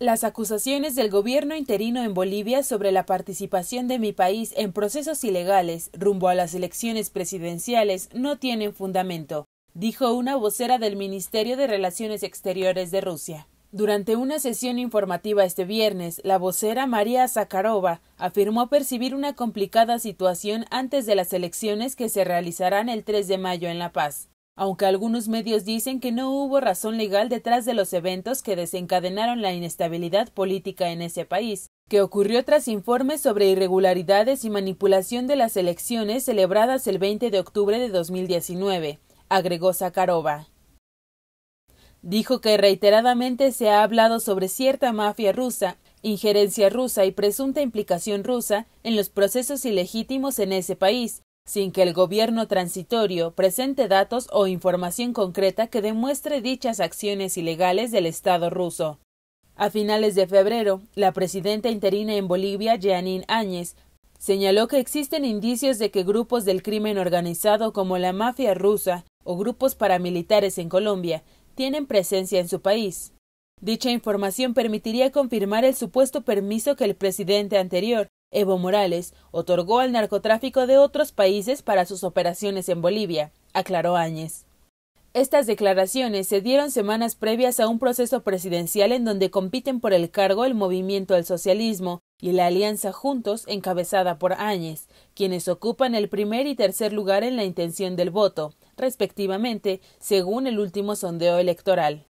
Las acusaciones del gobierno interino en Bolivia sobre la participación de mi país en procesos ilegales rumbo a las elecciones presidenciales no tienen fundamento, dijo una vocera del Ministerio de Relaciones Exteriores de Rusia. Durante una sesión informativa este viernes, la vocera María Zakharova afirmó percibir una complicada situación antes de las elecciones que se realizarán el 3 de mayo en La Paz aunque algunos medios dicen que no hubo razón legal detrás de los eventos que desencadenaron la inestabilidad política en ese país, que ocurrió tras informes sobre irregularidades y manipulación de las elecciones celebradas el 20 de octubre de 2019, agregó Zakharova. Dijo que reiteradamente se ha hablado sobre cierta mafia rusa, injerencia rusa y presunta implicación rusa en los procesos ilegítimos en ese país, sin que el gobierno transitorio presente datos o información concreta que demuestre dichas acciones ilegales del Estado ruso. A finales de febrero, la presidenta interina en Bolivia, Jeanine Áñez, señaló que existen indicios de que grupos del crimen organizado como la mafia rusa o grupos paramilitares en Colombia tienen presencia en su país. Dicha información permitiría confirmar el supuesto permiso que el presidente anterior Evo Morales otorgó al narcotráfico de otros países para sus operaciones en Bolivia, aclaró Áñez. Estas declaraciones se dieron semanas previas a un proceso presidencial en donde compiten por el cargo el movimiento al socialismo y la alianza Juntos encabezada por Áñez, quienes ocupan el primer y tercer lugar en la intención del voto, respectivamente, según el último sondeo electoral.